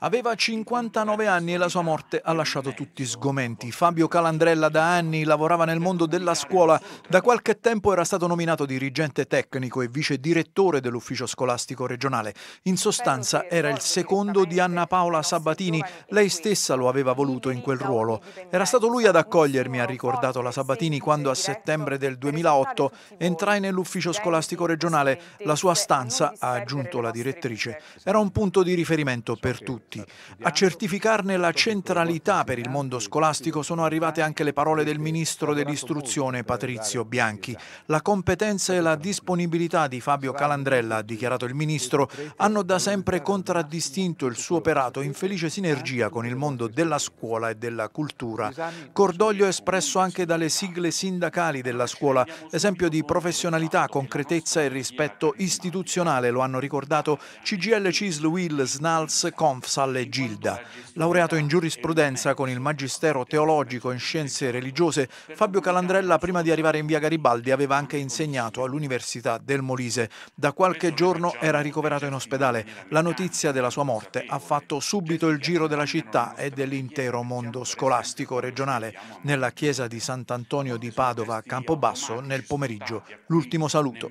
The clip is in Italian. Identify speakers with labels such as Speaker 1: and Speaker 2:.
Speaker 1: Aveva 59 anni e la sua morte ha lasciato tutti sgomenti. Fabio Calandrella da anni lavorava nel mondo della scuola, da qualche tempo era stato nominato dirigente tecnico e vice direttore dell'ufficio scolastico regionale. In sostanza era il secondo di Anna Paola Sabatini, lei stessa lo aveva voluto in quel ruolo. Era stato lui ad accogliermi, ha ricordato la Sabatini, quando a settembre del 2008 entrai nell'ufficio scolastico regionale. La sua stanza, ha aggiunto la direttrice, era un punto di riferimento per tutti. Certo. A certificarne la centralità per il mondo scolastico sono arrivate anche le parole del Ministro dell'Istruzione Patrizio Bianchi. La competenza e la disponibilità di Fabio Calandrella, ha dichiarato il Ministro, hanno da sempre contraddistinto il suo operato in felice sinergia con il mondo della scuola e della cultura. Cordoglio espresso anche dalle sigle sindacali della scuola, esempio di professionalità, concretezza e rispetto istituzionale, lo hanno ricordato CGL Cisl Will Snals, Confsal Gilda. Laureato in giurisprudenza con il magistero teologico in scienze religiose, Fabio Calandrella prima di arrivare in via Garibaldi aveva anche insegnato all'Università del Molise. Da qualche giorno era ricoverato in ospedale. La notizia della sua morte ha fatto subito il giro della città e dell'intero mondo scolastico regionale. Nella chiesa di Sant'Antonio di Padova a Campobasso nel pomeriggio l'ultimo saluto.